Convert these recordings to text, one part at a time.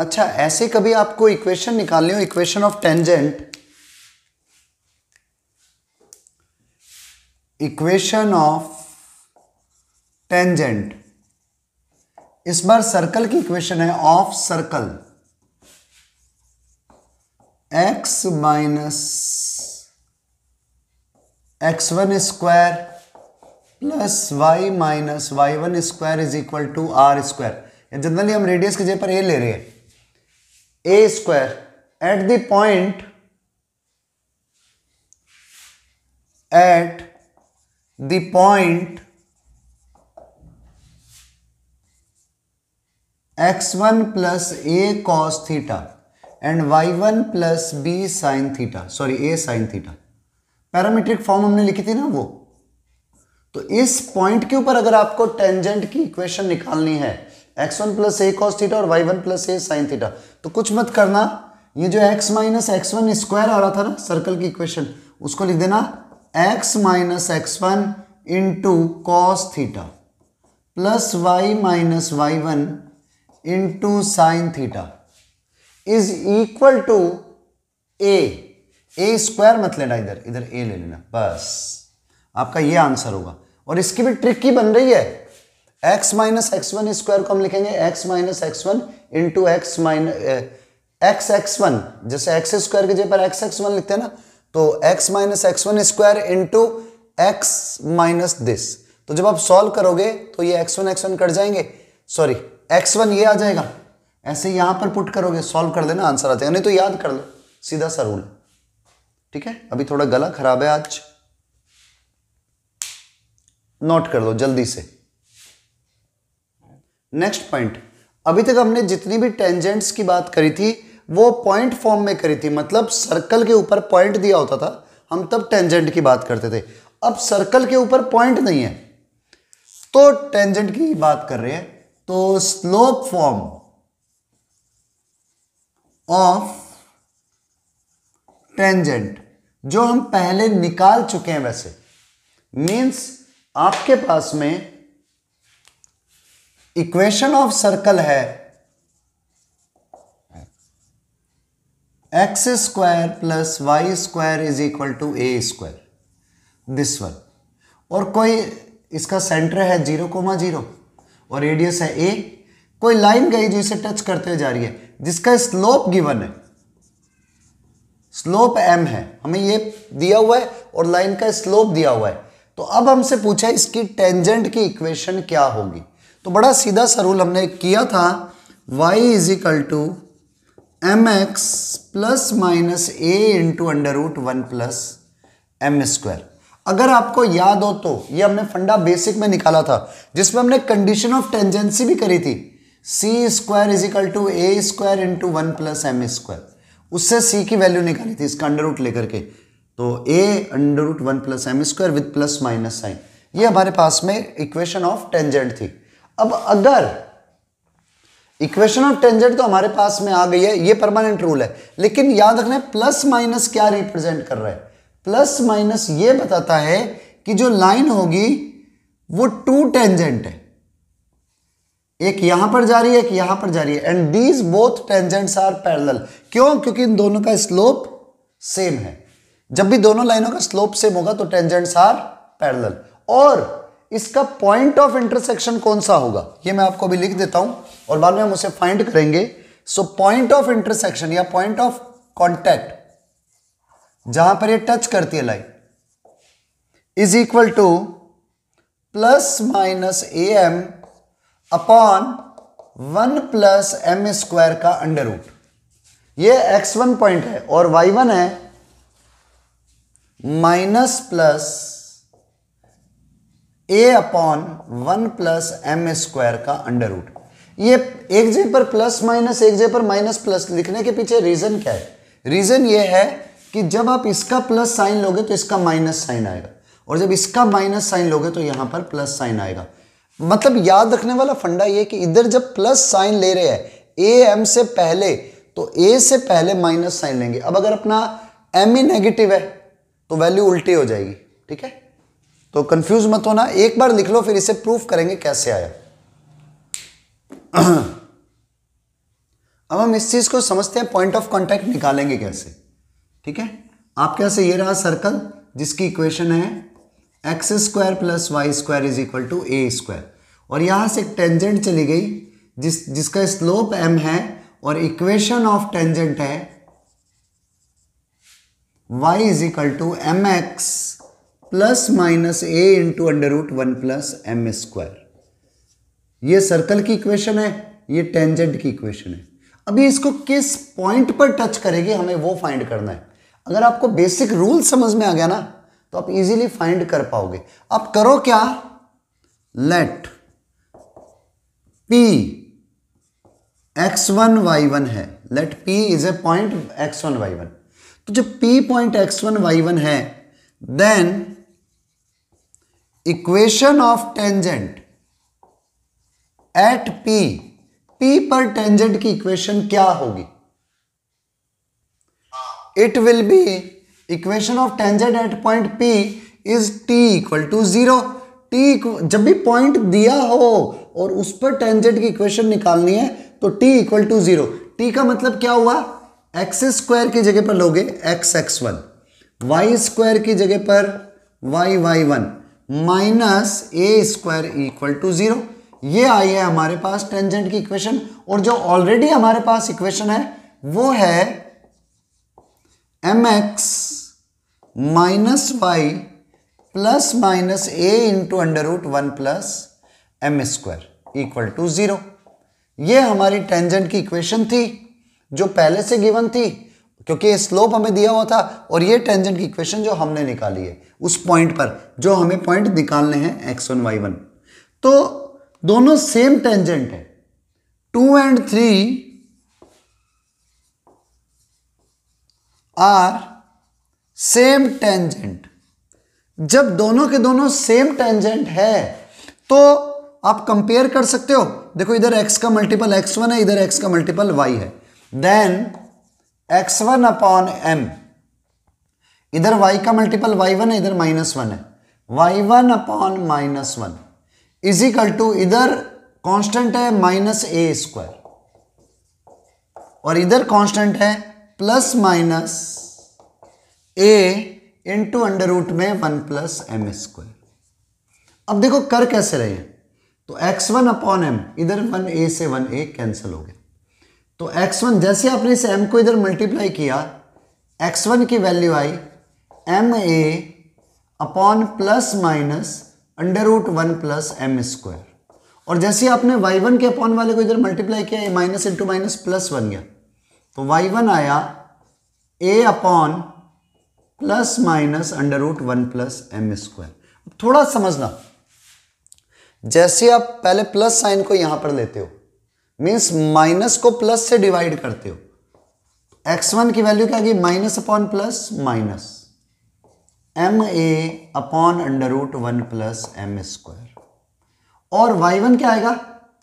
अच्छा ऐसे कभी आपको इक्वेशन निकालनी हो equation of tangent equation of tangent इस बार सर्कल की इक्वेशन है of circle x minus x one square plus y minus y one square is equal to r square generally हम रेडियस की जगह पर ए ले रहे हैं a square at the point at the point x one plus a cos theta and y one plus b sine theta sorry a sine theta parametric form हमने लिखी थी ना वो तो इस पॉइंट के ऊपर अगर आपको टेंजेंट की इक्वेशन निकालनी है x one plus a cos theta और y one plus a sine theta तो कुछ मत करना ये जो x minus x one square आ रहा था ना सर्कल की इक्वेशन उसको लिख देना x minus x one into cos theta plus y minus y one into sine theta is equal to a a square मत लेना इधर इधर ए ले लेना बस आपका ये आंसर होगा और इसकी भी ट्रिक की बन रही है x minus x one square को हम लिखेंगे x minus x one into x minus x x one जैसे एक्स स्क्वायर के जगह पर एक्स एक्स वन लिखते हैं ना तो x minus x one square into x minus this तो जब आप सॉल्व करोगे तो ये x one x one cut जाएंगे सॉरी एक्स वन ये आ जाएगा ऐसे यहां पर पुट करोगे सॉल्व कर देना आंसर आ जाएगा नहीं तो याद कर लो सीधा सा रूल ठीक है अभी थोड़ा गला खराब है आज नोट कर लो जल्दी से नेक्स्ट पॉइंट अभी तक हमने जितनी भी टेंजेंट्स की बात करी थी वो पॉइंट फॉर्म में करी थी मतलब सर्कल के ऊपर पॉइंट दिया होता था हम तब टेंजेंट की बात करते थे अब सर्कल के ऊपर पॉइंट नहीं है तो टेंजेंट की बात कर रहे हैं तो स्लोप फॉर्म ऑफ टेंजेंट जो हम पहले निकाल चुके हैं वैसे मीन्स आपके पास में इक्वेशन ऑफ सर्कल है x square plus y square is equal to A square this one और कोई इसका सेंटर है जीरो कोमा जीरो और रेडियस है ए कोई लाइन गई जो इसे टच करते हुए जा रही है जिसका स्लोप गिवन है स्लोप एम है हमें ये दिया हुआ है और लाइन का स्लोप दिया हुआ है तो अब हमसे पूछा इसकी टेंजेंट की इक्वेशन क्या होगी तो बड़ा सीधा सा रूल हमने किया था y is equal to m x plus minus a into under root one plus M square अगर आपको याद हो तो ये हमने फंडा बेसिक में निकाला था जिसमें हमने कंडीशन ऑफ टेंजेंसी भी करी थी C square is equal to A square into one plus M square उससे सी की वैल्यू निकाली थी इसका अंडर रूट लेकर के तो a under root one plus M square with plus minus sign ये हमारे पास में इक्वेशन ऑफ टेंजेंट थी अब अगर इक्वेशन ऑफ टेंजेंट तो हमारे पास में आ गई है ये परमानेंट रूल है लेकिन याद रखना है प्लस माइनस क्या रिप्रेजेंट कर रहा है प्लस माइनस ये बताता है कि जो लाइन होगी वो टू टेंजेंट है एक यहां पर जा रही है एक यहां पर जा रही है and these both tangents are parallel क्यों क्योंकि इन दोनों का स्लोप सेम है जब भी दोनों लाइनों का स्लोप सेम होगा तो टेंजेंट्स आर पैरेलल और इसका पॉइंट ऑफ इंटरसेक्शन कौन सा होगा ये मैं आपको अभी लिख देता हूं और बाद में हम उसे फाइंड करेंगे सो पॉइंट ऑफ इंटरसेक्शन या पॉइंट ऑफ कॉन्टैक्ट जहां पर ये टच करती है line is equal to plus minus a m upon one plus M square का अंडर रूट ये एक्स वन पॉइंट है और वाई वन है minus plus a upon one plus M square का अंडर रूट ये एक जे पर प्लस माइनस एक जे पर माइनस प्लस लिखने के पीछे रीजन क्या है रीजन ये है कि जब आप इसका प्लस साइन लोगे तो इसका माइनस साइन आएगा और जब इसका माइनस साइन लोगे तो यहां पर प्लस साइन आएगा मतलब याद रखने वाला फंडा ये कि इधर जब प्लस साइन ले रहे हैं ए एम से पहले तो ए से पहले माइनस साइन लेंगे अब अगर अपना एम ही नेगेटिव है तो वैल्यू उल्टी हो जाएगी ठीक है तो कंफ्यूज मत होना एक बार लिख लो फिर इसे प्रूफ करेंगे कैसे आया अब हम इस चीज़ को समझते हैं पॉइंट ऑफ कांटेक्ट निकालेंगे कैसे ठीक है आपके यहां से ये रहा सर्कल जिसकी इक्वेशन है x square plus y square is equal to A square और यहां से एक टेंजेंट चली गई जिस जिसका स्लोप एम है और इक्वेशन ऑफ टेंजेंट है y is equal to m x plus minus a into under root one plus M square यह सर्कल की इक्वेशन है ये टेंजेंट की इक्वेशन है अभी इसको किस पॉइंट पर टच करेगी हमें वो फाइंड करना है अगर आपको बेसिक रूल समझ में आ गया ना तो आप इजीली फाइंड कर पाओगे आप करो क्या let P x one y one है let P is a point x one y one तो जब P point x one y one है then equation of tangent at P P पर टेंजेंट की इक्वेशन क्या होगी it will be equation of tangent at point P is T equal to zero T जब भी point दिया हो और उस पर टेंजेंट की इक्वेशन निकालनी है तो T equal to zero T का मतलब क्या हुआ एक्स स्क्वायर की जगह पर लोगे x x one y square की जगह पर y y one minus a square equal to zero ये आई है हमारे पास टेंजेंट की इक्वेशन और जो ऑलरेडी हमारे पास इक्वेशन है वो है m x minus y plus minus a into under root one plus M square equal to zero ये हमारी टेंजेंट की इक्वेशन थी जो पहले से गिवन थी क्योंकि ये स्लोप हमें दिया हुआ था और ये टेंजेंट की इक्वेशन जो हमने निकाली है उस पॉइंट पर जो हमें पॉइंट निकालने हैं एक्स वन वाई वन तो दोनों सेम टेंजेंट है two and three are same tangent जब दोनों के दोनों सेम टेंजेंट है तो आप कंपेयर कर सकते हो देखो इधर एक्स का मल्टीपल एक्स वन है इधर एक्स का मल्टीपल वाई है then x one upon m इधर वाई का मल्टीपल वाई वन है इधर माइनस वन है y one upon minus one is equal to इधर कांस्टेंट है माइनस ए स्क्वायर और इधर कांस्टेंट है plus minus a into under root में वन प्लस एम स्क्वायर अब देखो कर कैसे रहे हैं तो एक्स वन अपॉन एम इधर वन ए से वन ए कैंसिल हो गया तो x1 जैसे आपने इस m को इधर मल्टीप्लाई किया x1 की वैल्यू आई m a upon plus minus under root one plus M square और जैसे आपने y1 के अपॉन वाले को इधर मल्टीप्लाई किया माइनस इंटू माइनस प्लस बन गया तो y1 आया a upon plus minus under root one plus M square थोड़ा समझना जैसे आप पहले प्लस साइन को यहां पर लेते हो मीन्स माइनस को प्लस से डिवाइड करते हो एक्स वन की वैल्यू क्या आएगी minus upon plus minus m a upon under root one plus M square और वाई वन क्या आएगा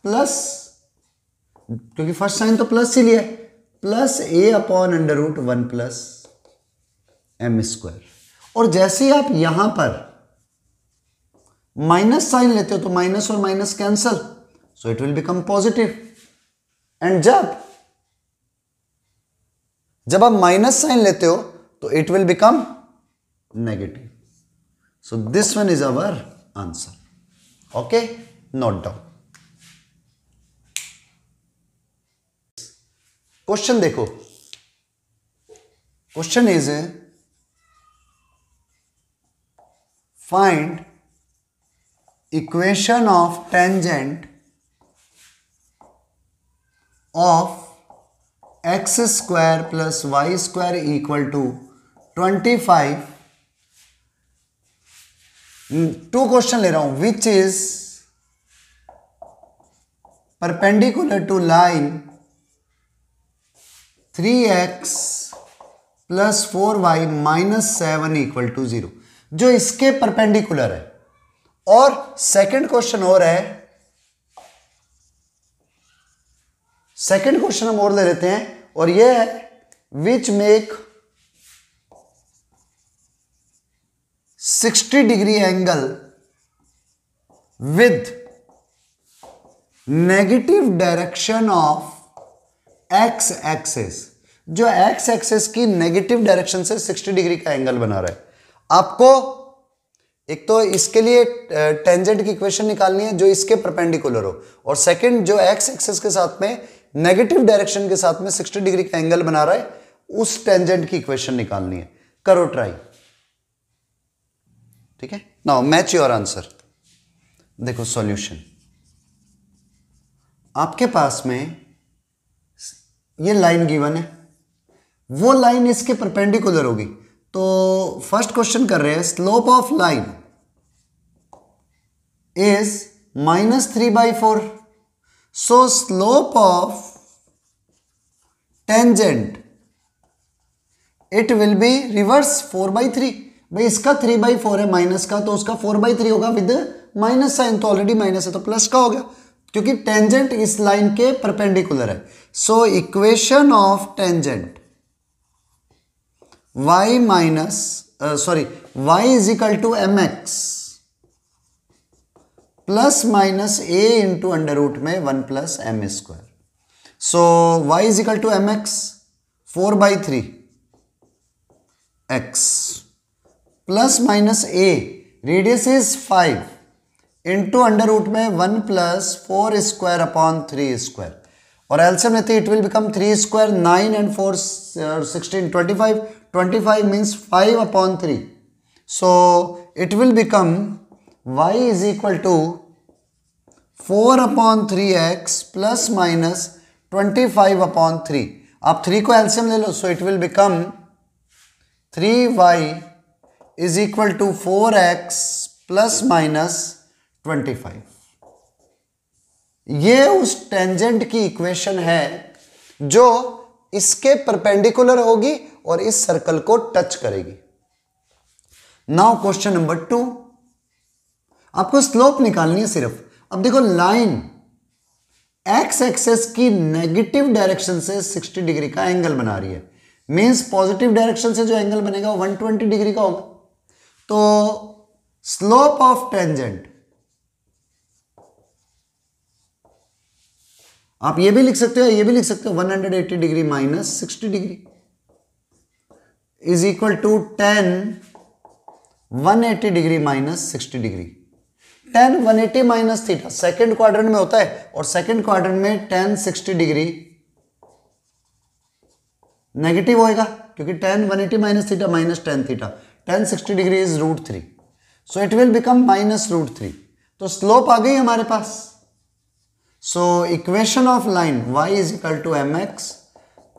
प्लस क्योंकि फर्स्ट साइन तो प्लस ही लिया plus a upon under root one plus M square और जैसे ही आप यहां पर माइनस साइन लेते हो तो माइनस और minus cancel so it will become positive and जब जब आप माइनस साइन लेते हो तो it will become negative so this one is our answer okay note down question देखो question is find equation of tangent of x square plus y square equal to twenty five to question ले रहा हूं which is perpendicular to line three x plus four y minus seven equal to zero जो इसके perpendicular है और second question और है second question हम और ले लेते हैं और ये है which make 60 degree angle with negative direction of x axis जो एक्स एक्सेस की नेगेटिव डायरेक्शन से 60 डिग्री का एंगल बना रहा है आपको एक तो इसके लिए टेंजेंट की इक्वेशन निकालनी है जो इसके परपेंडिकुलर हो और सेकंड जो एक्स एक्सेस के साथ में नेगेटिव डायरेक्शन के साथ में 60 डिग्री का एंगल बना रहा है उस टेंजेंट की इक्वेशन निकालनी है करो ट्राई ठीक है नाउ मैच योर आंसर देखो सॉल्यूशन आपके पास में ये लाइन गिवन है वो लाइन इसके परपेंडिकुलर होगी तो फर्स्ट क्वेश्चन कर रहे हैं slope of line is minus three by four So slope of tangent it will be reverse four by three भाई इसका थ्री बाई फोर है माइनस का तो उसका फोर बाई थ्री होगा विद माइनस साइन तो ऑलरेडी माइनस है तो प्लस का हो गया क्योंकि टेंजेंट इस लाइन के परपेंडिकुलर है so equation of tangent y minus sorry y is equal to m x plus minus a into under root में one plus M square so y is equal to m x four by three x plus minus a radius is five into under root में one plus four square upon three square और LCM लेते it will become three square nine and four sixteen twenty five twenty five means five upon three so it will become y is equal to four upon three x plus minus twenty five upon three आप three को LCM ले लो so it will become three y is equal to four x plus minus twenty five ये उस tangent की equation है जो इसके परपेंडिकुलर होगी और इस सर्कल को टच करेगी नाउ क्वेश्चन नंबर टू आपको स्लोप निकालनी है सिर्फ अब देखो लाइन एक्स एक्सेस की नेगेटिव डायरेक्शन से 60 डिग्री का एंगल बना रही है मीन्स पॉजिटिव डायरेक्शन से जो एंगल बनेगा वो 120 डिग्री का होगा तो स्लोप ऑफ टेंजेंट आप ये भी लिख सकते हो ये भी लिख सकते हो 180 degree minus 60 degree is equal to tan 180 degree minus 60 degree tan one eighty minus theta second क्वार में होता है और सेकेंड क्वार में टेन सिक्सटी डिग्री नेगेटिव होएगा क्योंकि tan one eighty minus theta minus tan theta tan sixty degree is root three so it will become minus root three तो स्लोप आ गई हमारे पास so equation of line y is equal to m x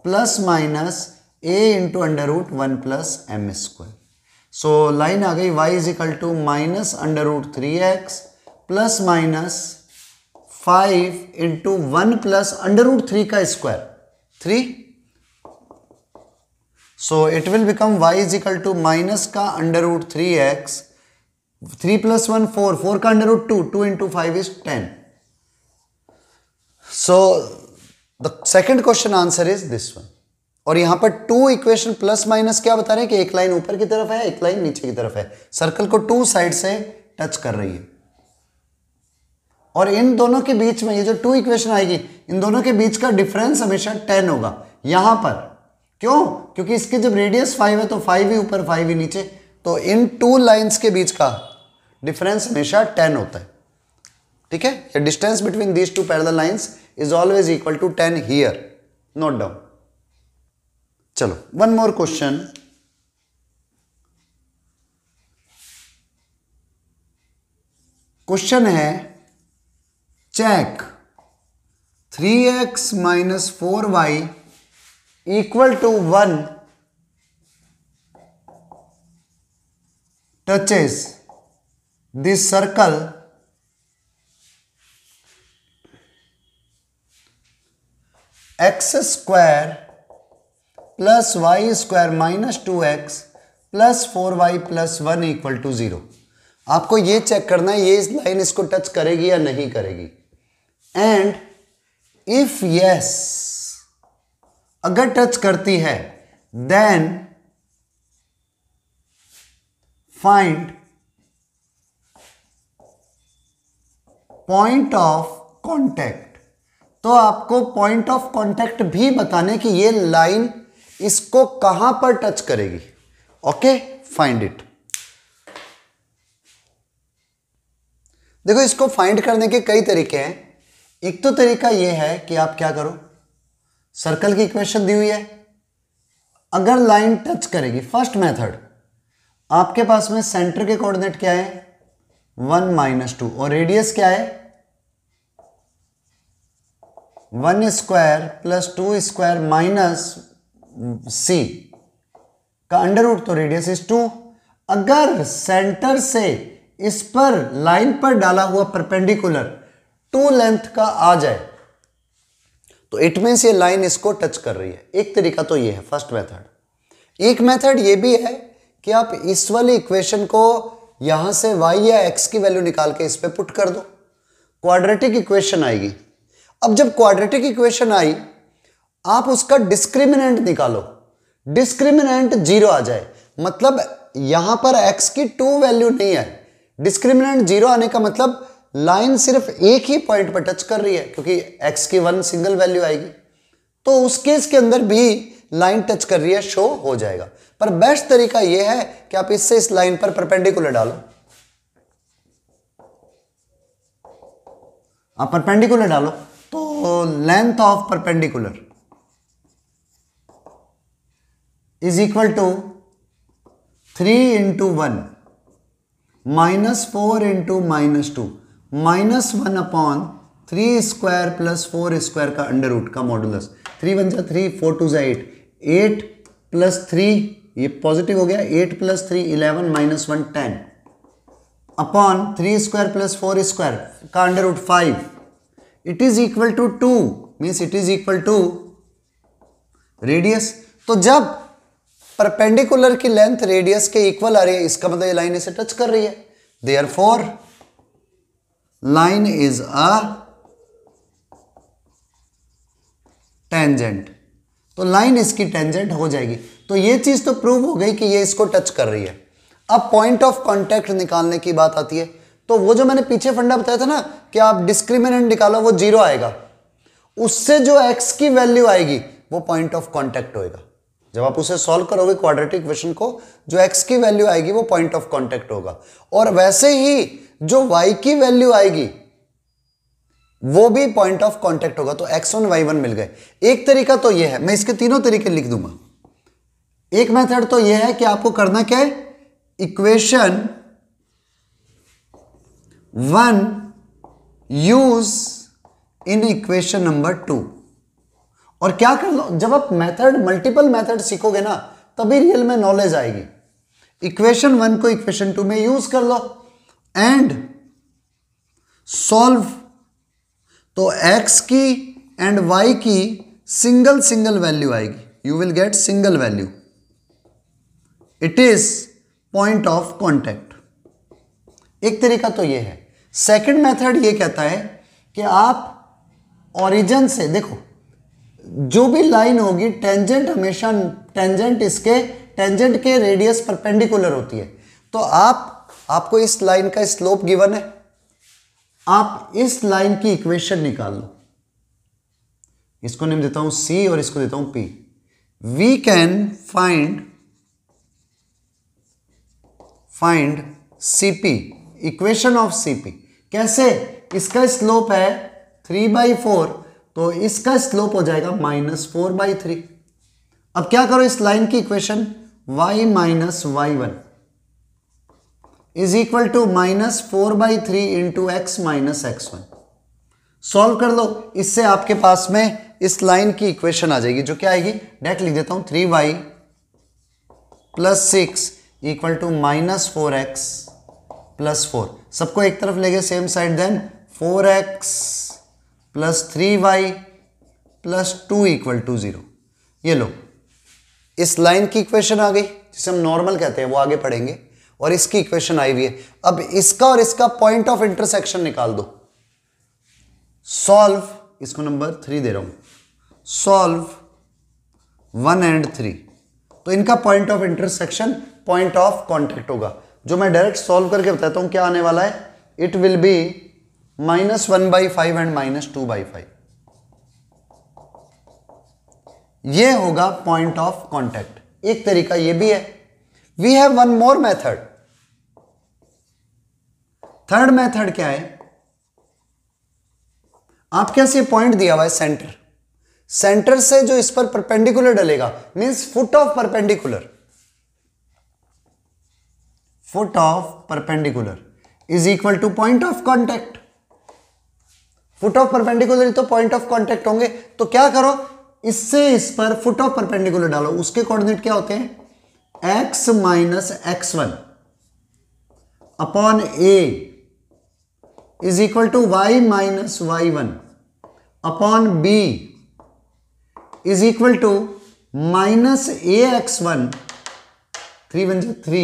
plus minus a into under root one plus M square so line आ गई y is equal to minus under root three x plus minus five into one plus under root three का square three so it will become y is equal to minus का under root three x three plus one four four का under root two two into five is ten so the second question answer is this one और यहां पर two equation plus minus क्या बता रहे हैं कि एक लाइन ऊपर की तरफ है एक लाइन नीचे की तरफ है सर्कल को टू साइड से टच कर रही है और इन दोनों के बीच में ये जो टू इक्वेशन आएगी इन दोनों के बीच का डिफरेंस हमेशा टेन होगा यहां पर क्यों क्योंकि इसकी जब रेडियस फाइव है तो फाइव ही ऊपर फाइव ही नीचे तो इन टू लाइन्स के बीच का डिफरेंस हमेशा टेन होता है ठीक है distance between these two parallel lines is always equal to ten here note down चलो वन मोर क्वेश्चन क्वेश्चन है check three x minus four y equal to one touches this circle x square plus y square minus two x plus four y plus one equal to zero आपको ये check करना है ये इस line इसको touch करेगी या नहीं करेगी एंड इफ यस अगर टच करती है then find point of contact तो आपको पॉइंट ऑफ कॉन्टैक्ट भी बताने कि ये लाइन इसको कहां पर टच करेगी ओके फाइंड इट देखो इसको फाइंड करने के कई तरीके हैं एक तो तरीका यह है कि आप क्या करो सर्कल की इक्वेशन दी हुई है अगर लाइन टच करेगी फर्स्ट मेथड आपके पास में सेंटर के कोऑर्डिनेट क्या है वन माइनस टू और रेडियस क्या है one square plus two square minus c का अंडर रूट तो रेडियस इज टू अगर सेंटर से इस पर लाइन पर डाला हुआ परपेंडिकुलर टू लेंथ का आ जाए तो इट मीन्स ये लाइन इसको टच कर रही है एक तरीका तो ये है फर्स्ट मेथड एक मेथड ये भी है कि आप इस वाली इक्वेशन को यहां से वाई या एक्स की वैल्यू निकाल के इस पर पुट कर दो क्वाड्रेटिक इक्वेशन आएगी अब जब क्वाड्रेटिक इक्वेशन आई आप उसका डिस्क्रिमिनेंट निकालो डिस्क्रिमिनेंट जीरो आ जाए मतलब यहां पर एक्स की टू वैल्यू नहीं है डिस्क्रिमिनेंट जीरो आने का मतलब लाइन सिर्फ एक ही पॉइंट पर टच कर रही है क्योंकि एक्स की वन सिंगल वैल्यू आएगी तो उस केस के अंदर भी लाइन टच कर रही है शो हो जाएगा पर बेस्ट तरीका यह है कि आप इससे इस लाइन पर परपेंडिकुलर डालो आप परपेंडिकुलर डालो तो length of perpendicular is equal to three into one minus four into minus two minus one upon three square plus four square का अंडर रूट का मॉडुलस थ्री वन जा थ्री फोर टू जै eight eight plus three ये positive हो गया eight plus three eleven minus one ten upon three square plus four square का under root five it is equal to two means it is equal to radius तो जब perpendicular की length radius के equal आ रही है इसका मतलब ये लाइन इसे टच कर रही है therefore line is a tangent तो लाइन इसकी टेंजेंट हो जाएगी तो ये चीज तो प्रूव हो गई कि ये इसको टच कर रही है अब पॉइंट ऑफ कॉन्टैक्ट निकालने की बात आती है तो वो जो मैंने पीछे फंडा बताया था ना कि आप डिस्क्रिमिनेंट निकालो वो जीरो आएगा उससे जो एक्स की वैल्यू आएगी वो पॉइंट ऑफ कॉन्टैक्ट होएगा जब आप उसे सॉल्व करोगे क्वाड्रेटिक क्वेश्चन को जो एक्स की वैल्यू आएगी वो पॉइंट ऑफ कॉन्टेक्ट होगा और वैसे ही जो वाई की वैल्यू आएगी वो भी पॉइंट ऑफ कॉन्टेक्ट होगा तो एक्स वन वाई वन मिल गए एक तरीका तो ये है मैं इसके तीनों तरीके लिख दूंगा एक मेथड तो ये है कि आपको करना क्या है equation one use in equation number two और क्या कर लो जब आप मेथड मल्टीपल मेथड सीखोगे ना तभी रियल में नॉलेज आएगी इक्वेशन वन को इक्वेशन टू में यूज कर लो एंड सॉल्व तो एक्स की एंड वाई की सिंगल सिंगल वैल्यू आएगी you will get single value it is point of contact एक तरीका तो ये है सेकंड मेथड ये कहता है कि आप ओरिजिन से देखो जो भी लाइन होगी टेंजेंट हमेशा टेंजेंट इसके टेंजेंट के रेडियस परपेंडिकुलर होती है तो आप आपको इस लाइन का स्लोप गिवन है आप इस लाइन की इक्वेशन निकाल लो इसको नेम देता हूं सी और इसको देता हूं P we can find find CP equation of CP कैसे इसका स्लोप है थ्री बाई फोर तो इसका स्लोप हो जाएगा माइनस फोर बाई थ्री अब क्या करो इस लाइन की equation y minus y one is equal to minus four by three into x minus x one solve कर लो इससे आपके पास में इस लाइन की इक्वेशन आ जाएगी जो क्या आएगी डेट लिख देता हूं three y plus six equal to minus four x plus four सबको एक तरफ लेके same side then four x plus three y plus two equal to zero ये लो इस लाइन की इक्वेशन आ गई जिसे हम नॉर्मल कहते हैं वो आगे पढ़ेंगे और इसकी इक्वेशन आई हुई है अब इसका और इसका पॉइंट ऑफ इंटरसेक्शन निकाल दो सॉल्व इसको नंबर थ्री दे रहा हूं सॉल्व वन एंड थ्री तो इनका point of intersection point of contact होगा जो मैं डायरेक्ट सॉल्व करके बताता हूं क्या आने वाला है it will be minus one by five and minus two by five यह होगा पॉइंट ऑफ कॉन्टेक्ट एक तरीका यह भी है we have one more method third method क्या है आपके यहां से पॉइंट दिया हुआ है सेंटर सेंटर से जो इस पर परपेंडिकुलर डलेगा means foot of perpendicular foot of perpendicular is equal to point of contact foot of perpendicular तो पॉइंट ऑफ कॉन्टेक्ट होंगे तो क्या करो इससे इस पर फुट ऑफ परपेंडिकुलर डालो उसके कोऑर्डिनेट क्या होते हैं x minus x one upon a is equal to y minus y one upon b is equal to minus a x one three one जो three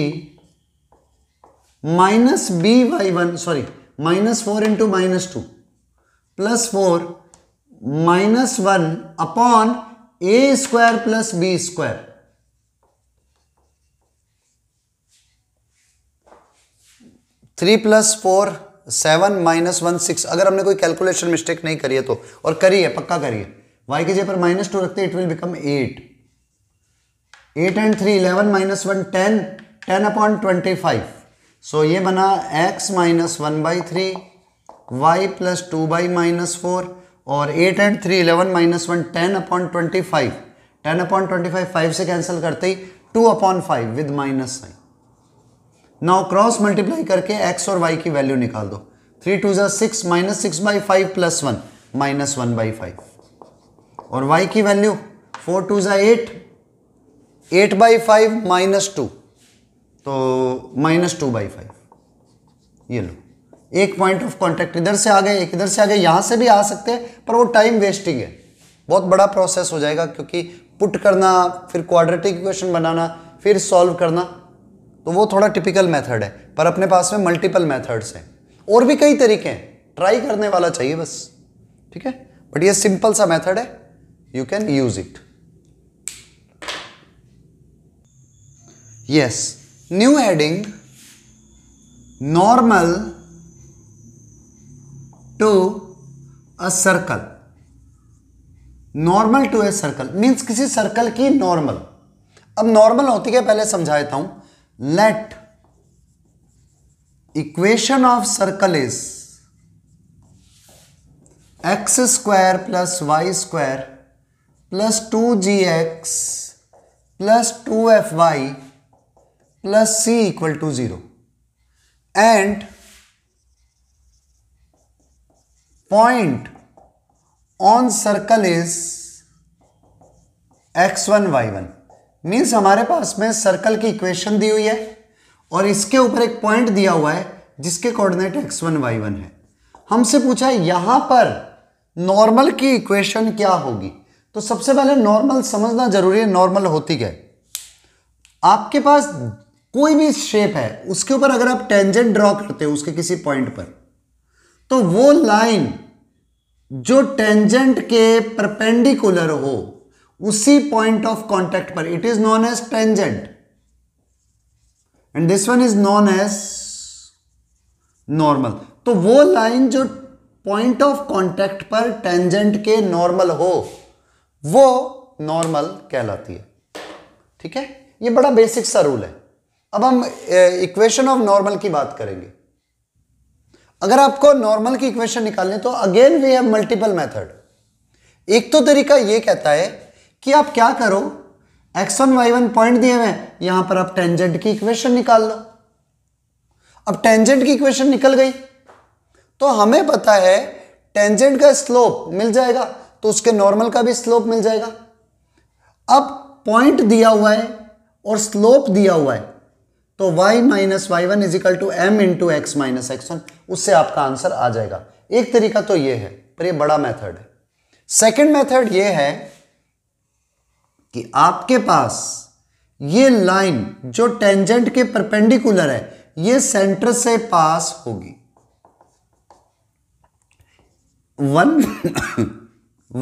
minus b y one sorry minus four into minus two plus four minus one upon a square plus b square three plus four seven minus one six अगर हमने कोई calculation mistake नहीं करी है तो और करी है पक्का करिए वाई के जगह पर माइनस टू रखते it will become eight eight and three eleven minus one ten ten upon twenty five so ये बना x minus one by three y plus two by minus four और eight and three eleven minus one ten upon twenty five ten upon twenty five five से cancel करते ही two upon five with minus sign now cross multiply करके x और y की value निकाल दो three two ज़ा six minus six by five plus one minus one by five और वाई की वैल्यू फोर टू ज़ा eight eight by five minus two तो माइनस टू बाई फाइव ये लो एक पॉइंट ऑफ कॉन्टैक्ट इधर से आ गए एक इधर से आ गए यहाँ से भी आ सकते हैं पर वो टाइम वेस्टिंग है बहुत बड़ा प्रोसेस हो जाएगा क्योंकि पुट करना फिर क्वाड्रेटिक इक्वेशन बनाना फिर सॉल्व करना तो वो थोड़ा टिपिकल मेथड है पर अपने पास में मल्टीपल मेथड्स हैं और भी कई तरीके हैं ट्राई करने वाला चाहिए बस ठीक है बट ये सिंपल सा मेथड है you can use it yes new heading normal to a circle normal to a circle means किसी सर्कल की नॉर्मल अब नॉर्मल होती है पहले समझा देता हूं let equation of circle is x square plus y square plus two g x plus two f y plus c equal to zero and point on circle is x1 y1 means हमारे पास में circle की equation दी हुई है और इसके ऊपर एक point दिया हुआ है जिसके कोऑर्डिनेट x1 y1 है हमसे पूछा है यहां पर नॉर्मल की इक्वेशन क्या होगी तो सबसे पहले नॉर्मल समझना जरूरी है नॉर्मल होती क्या आपके पास कोई भी शेप है उसके ऊपर अगर आप टेंजेंट ड्रॉ करते हो उसके किसी पॉइंट पर तो वो लाइन जो टेंजेंट के परपेंडिकुलर हो उसी पॉइंट ऑफ कॉन्टेक्ट पर it is known as tangent and this one is known as normal तो वो लाइन जो पॉइंट ऑफ कॉन्टेक्ट पर टेंजेंट के नॉर्मल हो वो नॉर्मल कहलाती है ठीक है ये बड़ा बेसिक सा रूल है अब हम इक्वेशन ऑफ नॉर्मल की बात करेंगे अगर आपको नॉर्मल की इक्वेशन निकालने तो again we have multiple method एक तो तरीका ये कहता है कि आप क्या करो एक्स वन पॉइंट दिए हुए यहां पर आप टेंजेंट की इक्वेशन निकाल लो अब टेंजेंट की इक्वेशन निकल गई तो हमें पता है टेंजेंट का स्लोप मिल जाएगा तो उसके नॉर्मल का भी स्लोप मिल जाएगा अब पॉइंट दिया हुआ है और स्लोप दिया हुआ है तो y minus y one is equal to m into x minus x one उससे आपका आंसर आ जाएगा एक तरीका तो ये है पर ये बड़ा मेथड है सेकंड मेथड ये है कि आपके पास ये लाइन जो टेंजेंट के परपेंडिकुलर है ये सेंटर से पास होगी one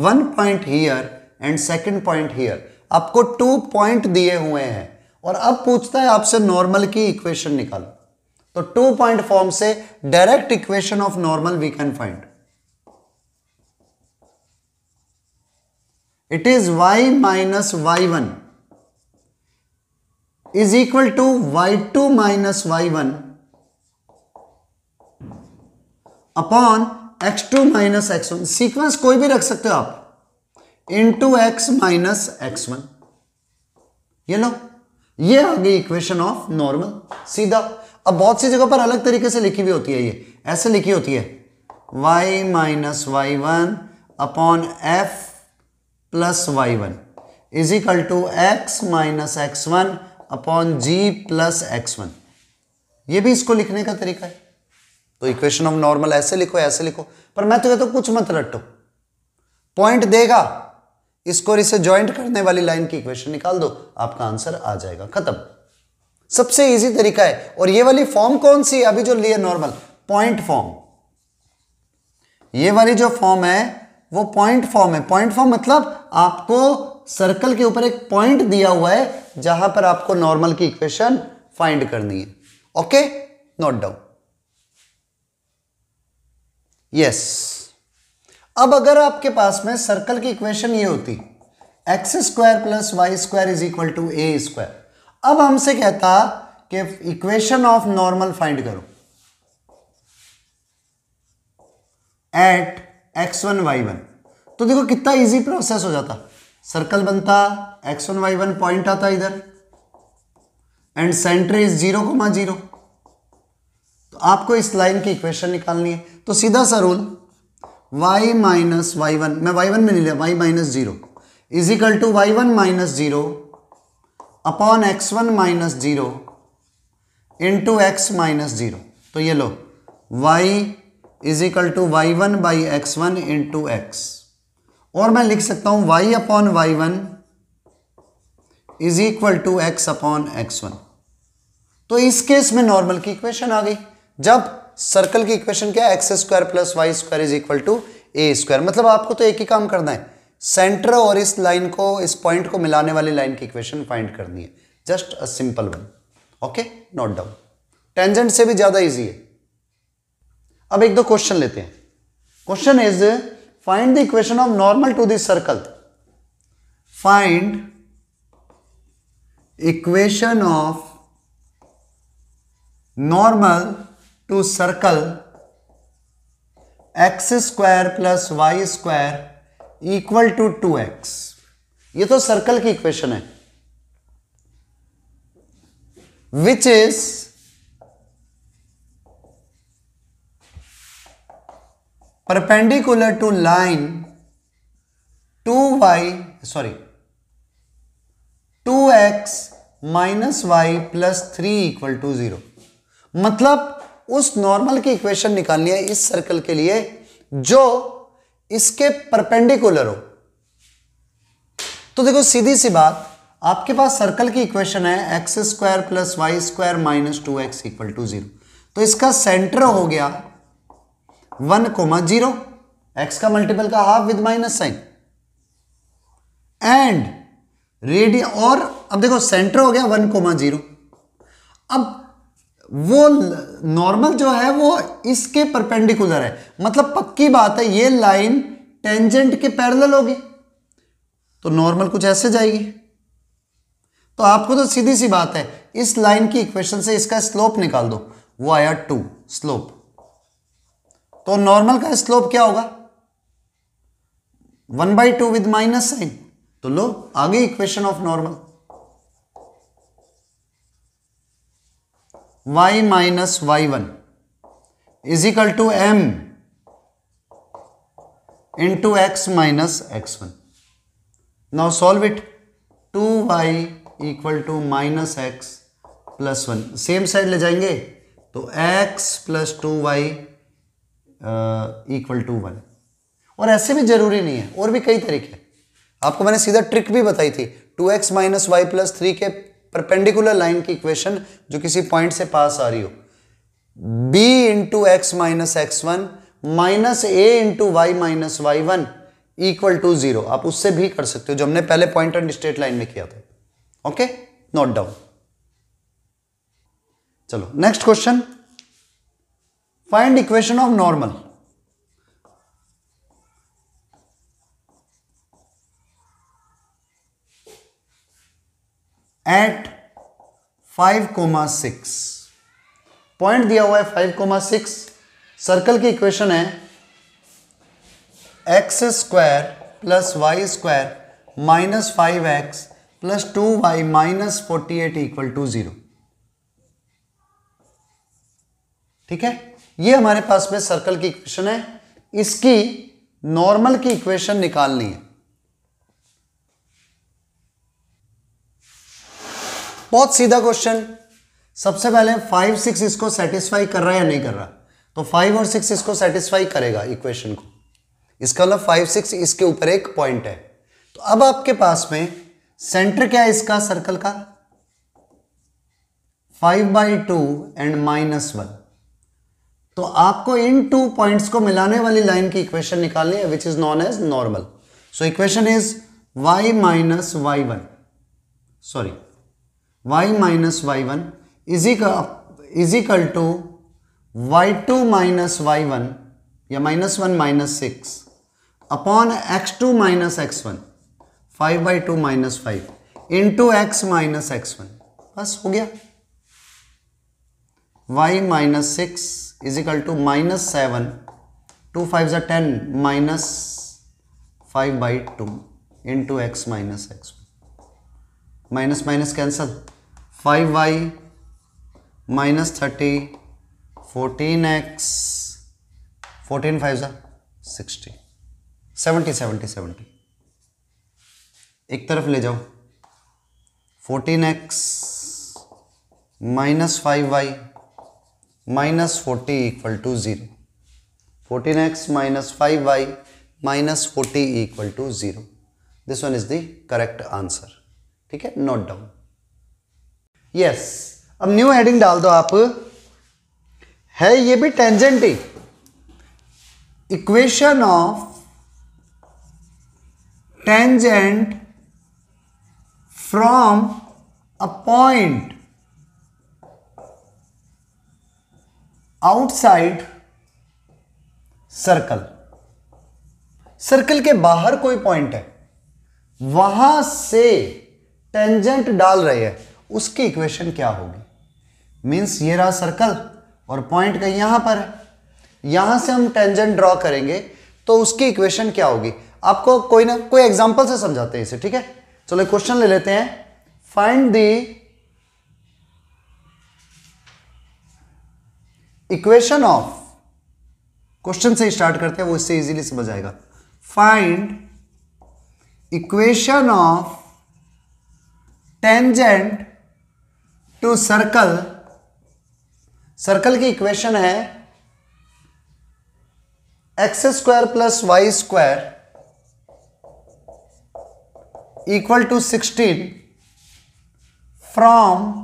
one point here and second point here आपको टू पॉइंट दिए हुए हैं और अब पूछता है आपसे नॉर्मल की इक्वेशन निकालो तो टू पॉइंट फॉर्म से direct equation of normal we can find it is y minus y one is equal to y two minus y one upon x two minus x one sequence कोई भी रख सकते हो आप into x minus x one ये लो ये आ गई इक्वेशन ऑफ नॉर्मल सीधा अब बहुत सी जगह पर अलग तरीके से लिखी हुई होती है ये ऐसे लिखी होती है y minus y one upon f plus y one is equal to x minus x one upon g plus x one ये भी इसको लिखने का तरीका है तो इक्वेशन ऑफ नॉर्मल ऐसे लिखो ऐसे लिखो पर मैं तो कहता तो हूं कुछ मत रटो पॉइंट देगा इसको और इसे ज्वाइंट करने वाली लाइन की इक्वेशन निकाल दो आपका आंसर आ जाएगा खत्म सबसे इजी तरीका है और ये वाली फॉर्म कौन सी अभी जो लिए नॉर्मल पॉइंट फॉर्म ये वाली जो फॉर्म है वो पॉइंट फॉर्म है पॉइंट फॉर्म मतलब आपको सर्कल के ऊपर एक पॉइंट दिया हुआ है जहां पर आपको नॉर्मल की इक्वेशन फाइंड करनी है ओके नोट डाउन यस अब अगर आपके पास में सर्कल की इक्वेशन ये होती x square plus y square is equal to A square अब हमसे कहता कि इक्वेशन ऑफ नॉर्मल फाइंड करो at x one y one तो देखो कितना इजी प्रोसेस हो जाता सर्कल बनता x one y one point आता इधर एंड सेंटर इज जीरो मा जीरो तो आपको इस लाइन की इक्वेशन निकालनी है तो सीधा सा rule y minus y one मैं वाई वन में नहीं लिया y minus zero is equal to y one minus zero upon x one minus zero into x minus zero तो ये लो y is equal to y one by x one into x और मैं लिख सकता हूँ y upon y one is equal to x upon x one तो इस केस में नॉर्मल की इक्वेशन आ गई जब सर्कल की इक्वेशन क्या है x square plus y square is equal to A square मतलब आपको तो एक ही काम करना है सेंटर और इस लाइन को इस पॉइंट को मिलाने वाली लाइन की इक्वेशन फाइंड करनी है just a simple one okay note down tangent से भी ज्यादा इजी है अब एक दो क्वेश्चन लेते हैं question is find the equation of normal to this circle find equation of normal to circle x square plus y square equal to two x ये तो सर्कल की इक्वेशन है which is perpendicular to line two y sorry two x minus y plus three equal to zero मतलब उस normal की equation निकालनी है इस सर्कल के लिए जो इसके परपेंडिकुलर हो तो देखो सीधी सी बात आपके पास सर्कल की इक्वेशन है x square plus y square minus two x equal to zero तो इसका सेंटर हो गया वन कोमा जीरो एक्स का मल्टीपल का half with minus sign and radius और अब देखो सेंटर हो गया वन कोमा जीरो अब वो नॉर्मल जो है वो इसके परपेंडिकुलर है मतलब पक्की बात है ये लाइन टेंजेंट के पैरेलल होगी तो नॉर्मल कुछ ऐसे जाएगी तो आपको तो सीधी सी बात है इस लाइन की इक्वेशन से इसका स्लोप निकाल दो वो आया टू स्लोप तो नॉर्मल का स्लोप क्या होगा one by two with minus sign तो लो आगे equation of normal y minus y one is equal to m into x minus x one now solve it two y equal to minus x plus one same side ले जाएंगे तो x plus two y equal to one और ऐसे भी जरूरी नहीं है और भी कई तरीके आपको मैंने सीधा ट्रिक भी बताई थी two x minus y plus three के परपेंडिकुलर लाइन की इक्वेशन जो किसी पॉइंट से पास आ रही हो b into x minus x one minus a into y minus y one equal to zero आप उससे भी कर सकते हो जो हमने पहले पॉइंट एंड स्ट्रेट लाइन में किया था ओके नोट डाउन चलो next question find equation of normal at five comma six point दिया हुआ है फाइव कोमा सिक्स सर्कल की इक्वेशन है x square plus y square minus five x plus two y minus forty eight equal to zero ठीक है ये हमारे पास में सर्कल की इक्वेशन है इसकी नॉर्मल की इक्वेशन निकालनी है बहुत सीधा क्वेश्चन सबसे पहले फाइव सिक्स इसको सेटिस्फाई कर रहा है या नहीं कर रहा तो फाइव और सिक्स इसको सेटिस्फाई करेगा इक्वेशन को इसका मतलब फाइव सिक्स इसके ऊपर एक पॉइंट है तो अब आपके पास में सेंटर क्या है इसका सर्कल का five by two and minus one तो आपको इन टू पॉइंट्स को मिलाने वाली लाइन की इक्वेशन निकालनी है which is known as normal so equation is y minus y one sorry y minus y one is equal to y two minus y one या minus one minus six upon x two minus x one five by two minus five into x minus x one बस हो गया y minus six is equal to minus seven two five ज़ा ten minus five by two into x minus x minus minus cancel five y minus thirty fourteen x fourteen five ज़ा sixty seventy seventy seventy एक तरफ ले जाओ fourteen x minus five y minus forty equal to zero fourteen x minus five y minus forty equal to zero this one is the correct answer ठीक है note down yes अब new heading डाल दो आप है ये भी tangent ही equation of tangent from a point outside circle circle के बाहर कोई पॉइंट है वहां से टेंजेंट डाल रहे हैं उसकी इक्वेशन क्या होगी मीन्स ये रहा सर्कल और पॉइंट का यहां पर है यहां से हम टेंजेंट ड्रॉ करेंगे तो उसकी इक्वेशन क्या होगी आपको कोई ना कोई एग्जाम्पल से समझाते हैं इसे ठीक है चलो क्वेश्चन ले लेते हैं find the equation of question से स्टार्ट करते हैं वो इससे इजीली समझ आएगा find equation of tangent to circle circle की इक्वेशन है x square plus y square equal to sixteen from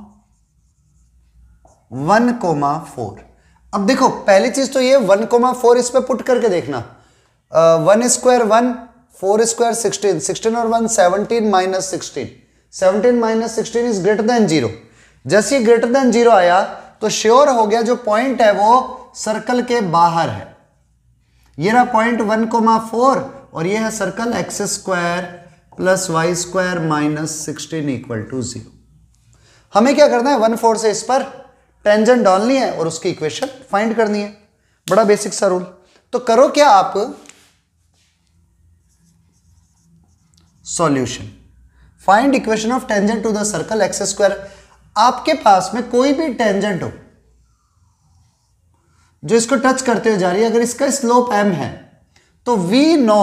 one comma four अब देखो पहली चीज तो ये वन कोमा फोर इस पर पुट करके देखना one square one four square sixteen sixteen और one seventeen minus sixteen seventeen minus sixteen is greater than zero जैसे ग्रेटर देन जीरो आया तो श्योर हो गया जो पॉइंट है वो सर्कल के बाहर है ये रहा पॉइंट वन कोमा फोर और ये है circle x square plus y square minus sixteen equal to zero हमें क्या करना है वन फोर से इस पर टेंजेंट डालनी है और उसकी इक्वेशन फाइंड करनी है बड़ा बेसिक सा रूल तो करो क्या आप solution find equation of tangent to the circle x square आपके पास में कोई भी टेंजेंट हो जो इसको टच करते हुए जा रही है अगर इसका स्लोप एम है तो we know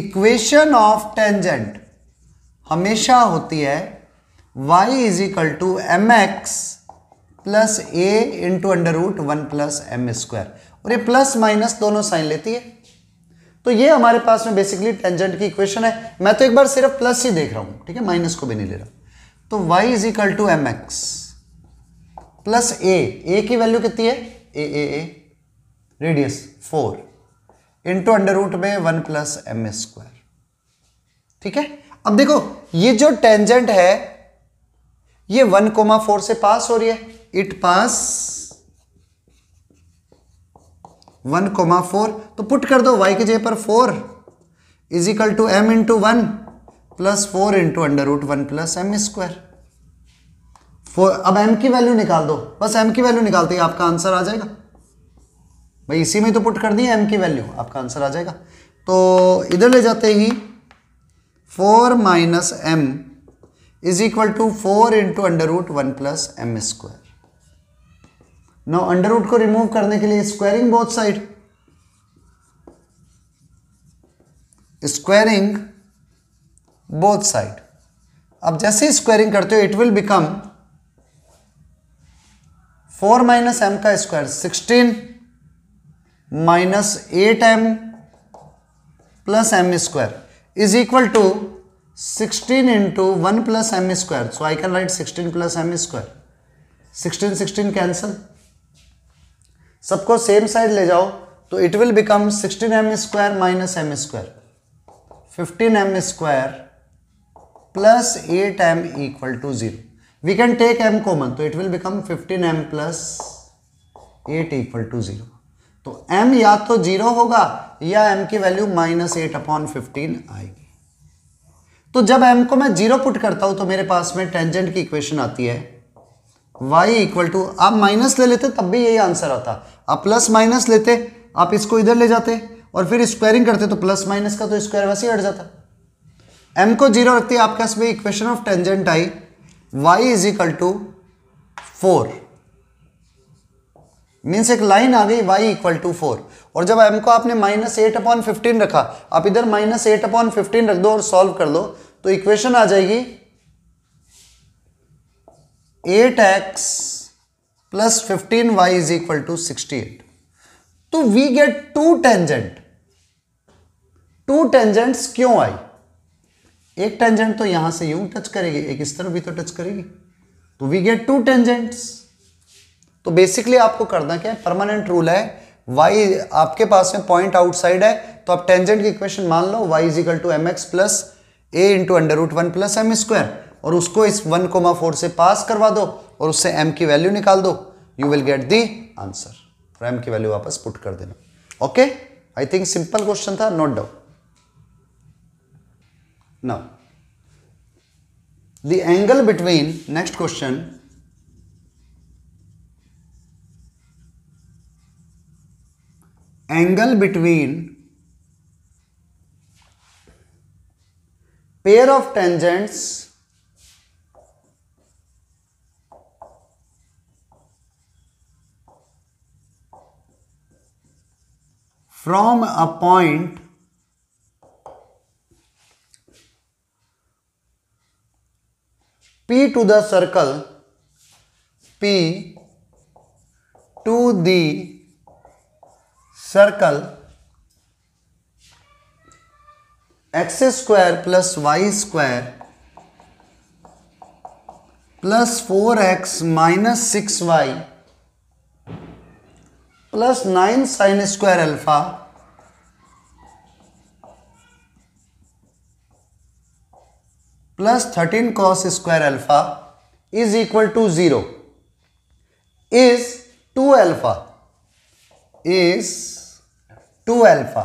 equation of tangent हमेशा होती है y is equal to m x plus a into under root one plus M square और ये प्लस माइनस दोनों साइन लेती है तो ये हमारे पास में बेसिकली टेंजेंट की इक्वेशन है मैं तो एक बार सिर्फ प्लस ही देख रहा हूं ठीक है माइनस को भी नहीं ले रहा तो y is equal to m x plus a a की वैल्यू कितनी है a a a radius four into under root में वन प्लस एम स्क्वायर ठीक है अब देखो ये जो टेंजेंट है ये वन कोमा फोर से पास हो रही है it pass one comma four तो पुट कर दो वाई के जगह पर four is equal to m into one plus four into under root one plus M square four अब एम की वैल्यू निकाल दो बस एम की वैल्यू निकालते ही आपका आंसर आ जाएगा भाई इसी में तो पुट कर दिए एम की वैल्यू आपका आंसर आ जाएगा तो इधर ले जाते ही four minus m is equal to four into under root one plus M square now under root को रिमूव करने के लिए squaring both side squaring both side अब जैसे ही स्क्वायरिंग करते हो it will become four minus m का square sixteen minus eight m plus M square is equal to sixteen into one plus M square so I can write sixteen plus M square sixteen sixteen cancel सबको same side ले जाओ तो it will become sixteen m square minus m square fifteen m square plus eight m equal to zero we can take m common तो it will become fifteen m plus eight equal to zero तो m या तो zero होगा या m की value minus eight upon fifteen आएगी तो जब एम को मैं जीरो पुट करता हूं तो मेरे पास में टेंजेंट की इक्वेशन आती है y इक्वल टू आप माइनस ले लेते तब भी यही आंसर आता आप प्लस माइनस लेते आप इसको इधर ले जाते और फिर स्क्वायरिंग करते तो प्लस माइनस का तो स्क्वायर वैसे ही हट जाता m को जीरो रखते आपके पास में इक्वेशन ऑफ टेंजेंट आई y is equal to four means एक लाइन आ गई y इक्वल टू फोर और जब m को आपने माइनस एट अपॉन फिफ्टीन रखा आप इधर माइनस एट अपॉन फिफ्टीन रख दो और सॉल्व कर दो तो इक्वेशन आ जाएगी eight x plus fifteen y is equal to sixty eight तो we get two tangent two tangents क्यों आई एक टेंजेंट तो यहां से यूं टच करेगी एक इस तरफ भी तो टच करेगी तो वी गेट टू टेंजेंट्स तो बेसिकली आपको करना क्या है परमानेंट रूल है वाई आपके पास में पॉइंट आउटसाइड है तो आप टेंजेंट की इक्वेशन मान लो y is equal to m x plus a into under root one plus M square और उसको इस वन कोमा फोर से पास करवा दो और उससे एम की वैल्यू निकाल दो you will get the answer और एम की वैल्यू वापस पुट कर देना okay I think simple question था note down now the angle between next question angle between pair of tangents from a point P to the circle P to the circle x square plus y square plus 4x minus 6y plus 9 sine square alpha plus 13 cos square alpha is equal to 0 is 2 alpha is 2 alpha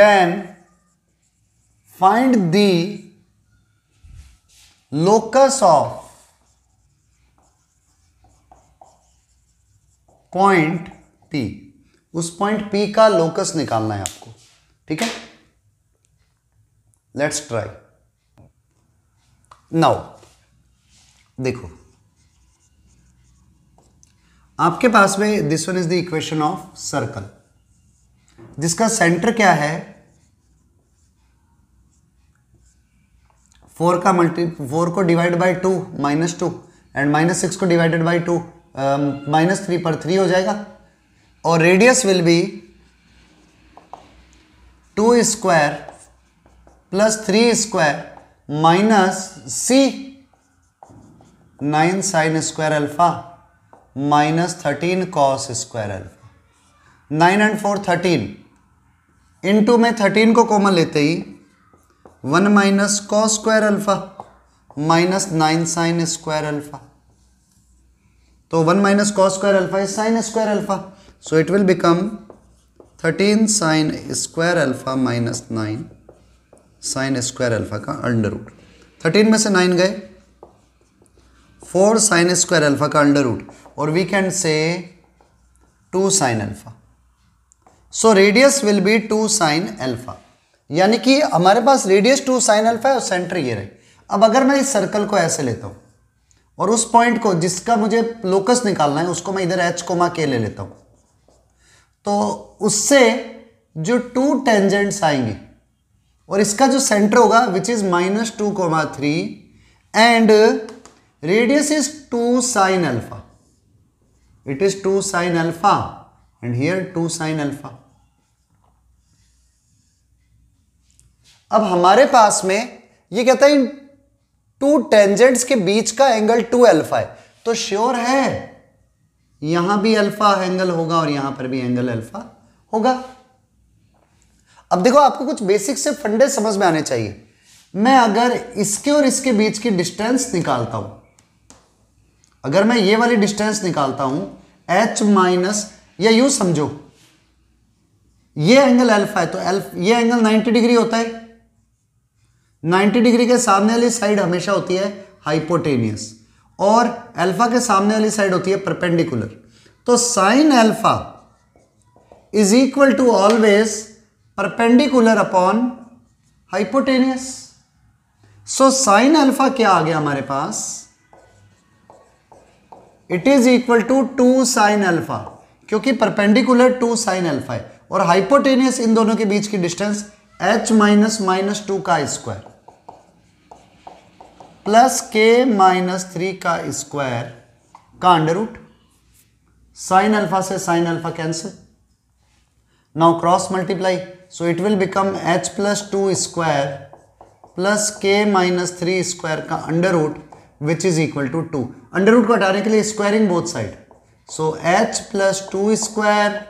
then find the locus of point P उस point P का locus निकालना है आपको ठीक है let's try now देखो आपके पास में this one is the equation of circle जिसका सेंटर क्या है फोर का मल्टी फोर को divide by two minus two and minus six को divided by two minus three पर थ्री हो जाएगा और radius will be two square plus three square minus c nine sine square alpha minus thirteen cos square alpha nine and four thirteen into में thirteen को common लेते ही one minus cos square alpha minus nine sine square alpha तो one minus cos square alpha is sine square alpha So it will become 13 sine square alpha minus 9 sine square alpha ka under root 13 में से 9 गए 4 sine square alpha ka under root or we can say 2 sine alpha so radius will be 2 sine alpha यानी कि हमारे पास radius 2 sin alpha है और centre ये रहे अब अगर मैं इस सर्कल को ऐसे लेता हूँ और उस पॉइंट को जिसका मुझे लोकस निकालना है उसको मैं इधर h, k ले लेता हूँ तो उससे जो टू टेंजेंट्स आएंगे और इसका जो सेंटर होगा which is minus two comma three and radius is two sine alpha it is two sine alpha and here two sine alpha अब हमारे पास में ये कहता है इन टू टेंजेंट्स के बीच का एंगल टू अल्फा है तो श्योर है यहां भी अल्फा एंगल होगा और यहां पर भी एंगल अल्फा होगा अब देखो आपको कुछ बेसिक से फंडे समझ में आने चाहिए मैं अगर इसके और इसके बीच की डिस्टेंस निकालता हूं अगर मैं ये वाली डिस्टेंस निकालता हूं एच माइनस या यू समझो ये एंगल अल्फा है तो एल्फ ये एंगल 90 डिग्री होता है 90 डिग्री के सामने वाली साइड हमेशा होती है हाइपोटेनियस और अल्फा के सामने वाली साइड होती है परपेंडिकुलर तो sine alpha is equal to always perpendicular upon hypotenuse so sine alpha क्या आ गया हमारे पास it is equal to two sine alpha क्योंकि परपेंडिकुलर टू साइन अल्फा है और हाइपोटेनियस इन दोनों के बीच की distance h minus minus two का square plus k minus three का स्क्वायर का अंडर रूट साइन अल्फा से sine alpha cancel now cross multiply so it will become H plus two square plus k minus three square का under root which is equal to two under root को हटाने के लिए squaring both side so h plus two square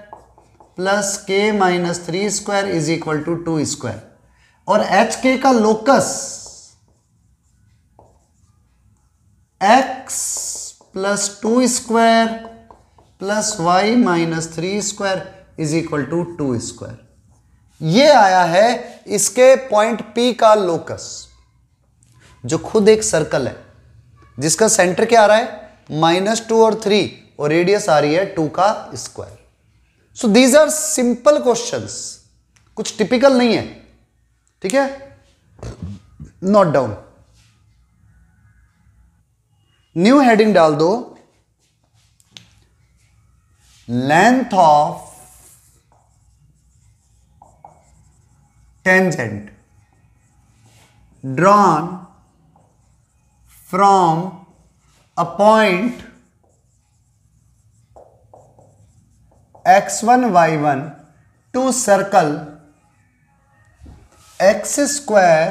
plus k minus three square is equal to two square और h k का locus x plus two square plus y minus three square is equal to two square यह आया है इसके point P का locus जो खुद एक सर्कल है जिसका सेंटर क्या आ रहा है माइनस टू और थ्री और रेडियस आ रही है टू का square so these are simple questions कुछ टिपिकल नहीं है ठीक है नोट डाउन न्यू हेडिंग डाल दो length of tangent drawn from a point x one y one to circle x square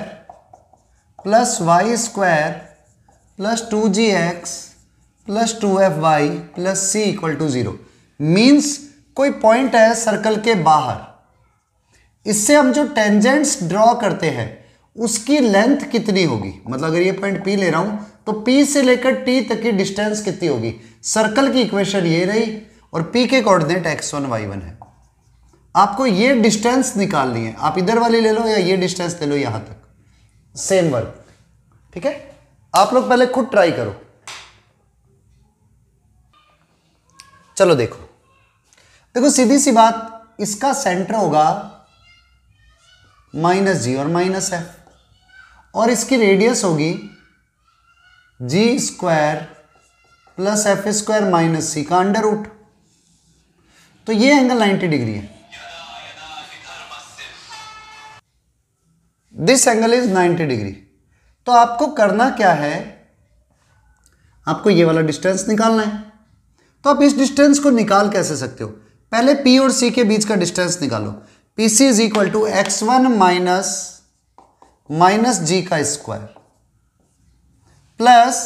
plus y square plus two g x plus two f y plus c equal to zero means कोई point है circle के बाहर इससे हम जो tangents draw करते हैं उसकी लेंथ कितनी होगी मतलब अगर ये पॉइंट पी ले रहा हूं तो पी से लेकर टी तक की डिस्टेंस कितनी होगी सर्कल की इक्वेशन ये रही और पी के coordinate x one y one है आपको ये डिस्टेंस निकालनी है आप इधर वाली ले लो या ये डिस्टेंस ले लो यहां तक सेम वर्क ठीक है आप लोग पहले खुद ट्राई करो चलो देखो देखो सीधी सी बात इसका सेंटर होगा माइनस जी और माइनस एफ और इसकी रेडियस होगी g square plus f square minus c का अंडर रूट तो ये एंगल 90 डिग्री है दिस एंगल इज 90 डिग्री तो आपको करना क्या है आपको ये वाला डिस्टेंस निकालना है तो आप इस डिस्टेंस को निकाल कैसे सकते हो पहले P और C के बीच का डिस्टेंस निकालो P C is equal to x one minus minus g का square plus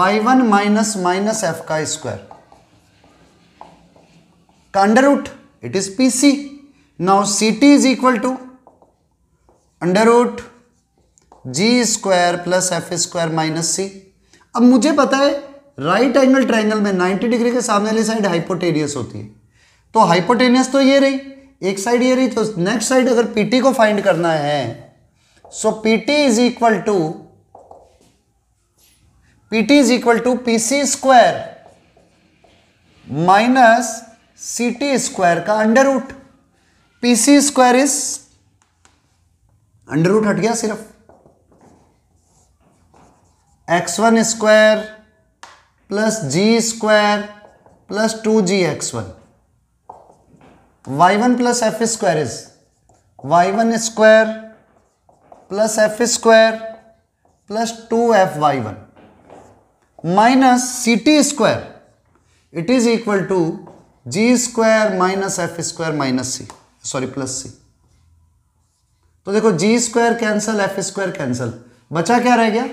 y one minus minus f का स्क्वायर का under root it is P C now C T is equal to under root g square plus f square minus c अब मुझे पता है right angle triangle में 90 degree के सामने वाली साइड हाइपोटेनियस होती है तो हाइपोटेनियस तो ये रही एक साइड ये रही तो नेक्स्ट साइड अगर पीटी को फाइंड करना है so PT is equal to PT is equal to PC square minus C T square का under root PC square is under root हट गया सिर्फ x one square plus g square plus two g x one y one plus f square is y one square plus f square plus two f y one minus C T square it is equal to g square minus f square minus c sorry plus c तो देखो g square cancel f square cancel बचा क्या रह गया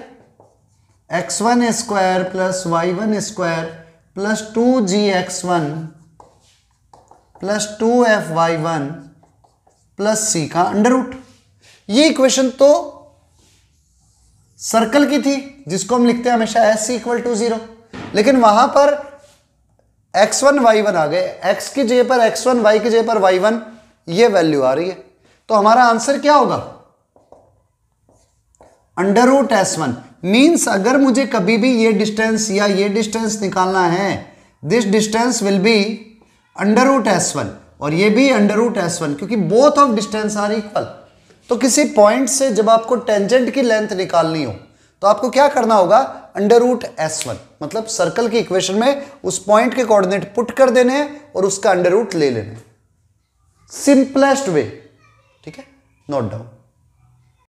x one square plus y one square plus two g x one plus two f y one plus c का under root ये equation तो circle की थी जिसको हम लिखते हैं हमेशा एस इक्वल टू जीरो लेकिन वहां पर एक्स वन वाई वन आ गए एक्स की जगह पर एक्स वन वाई की जगह पर वाई वन ये वैल्यू आ रही है तो हमारा आंसर क्या होगा under root S one means अगर मुझे कभी भी ये डिस्टेंस या ये डिस्टेंस निकालना है this distance will be under root S one और ये भी अंडर रूट एस वन क्योंकि both of distance are equal तो किसी पॉइंट से जब आपको टेंजेंट की लेंथ निकालनी हो तो आपको क्या करना होगा अंडर रूट एस वन मतलब सर्कल की इक्वेशन में उस पॉइंट के कोऑर्डिनेट पुट कर देने हैं और उसका अंडर रूट ले लेने सिंपलेस्ट वे ठीक है नोट डाउन